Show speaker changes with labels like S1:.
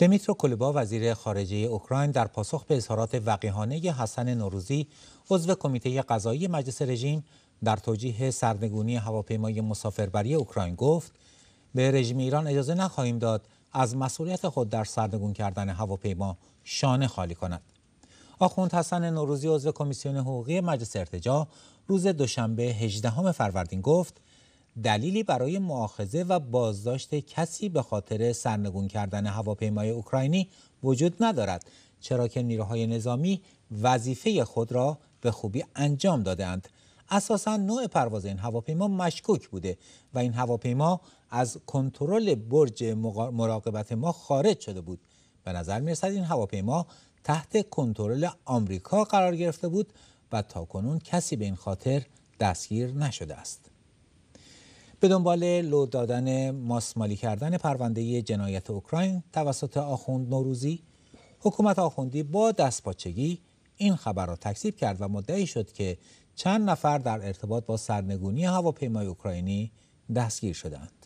S1: دمیترو کولبا وزیر خارجه اوکراین در پاسخ به اظهارات وقیحانه حسن نوروزی عضو کمیته قضایی مجلس رژیم در توجیه سرنگونی هواپیمای مسافربری اوکراین گفت به رژیم ایران اجازه نخواهیم داد از مسئولیت خود در سرنگون کردن هواپیما شانه خالی کند آخوند حسن نوروزی عضو کمیسیون حقوقی مجلس ارتجا روز دوشنبه 18 فروردین گفت دلیلی برای معاخزه و بازداشت کسی به خاطر سرنگون کردن هواپیمای اوکراینی وجود ندارد چرا که نیروهای نظامی وظیفه خود را به خوبی انجام دادند اساسا نوع پرواز این هواپیما مشکوک بوده و این هواپیما از کنترل برج مراقبت ما خارج شده بود به نظر میرسد این هواپیما تحت کنترل آمریکا قرار گرفته بود و تاکنون کسی به این خاطر دستگیر نشده است به دنبال لو دادن ماسمالی کردن پرونده جنایت اوکراین توسط آخوند نوروزی حکومت آخوندی با دستپاچگی این خبر را تکذیب کرد و مدعی شد که چند نفر در ارتباط با سرنگونی هواپیمای اوکراینی دستگیر شدند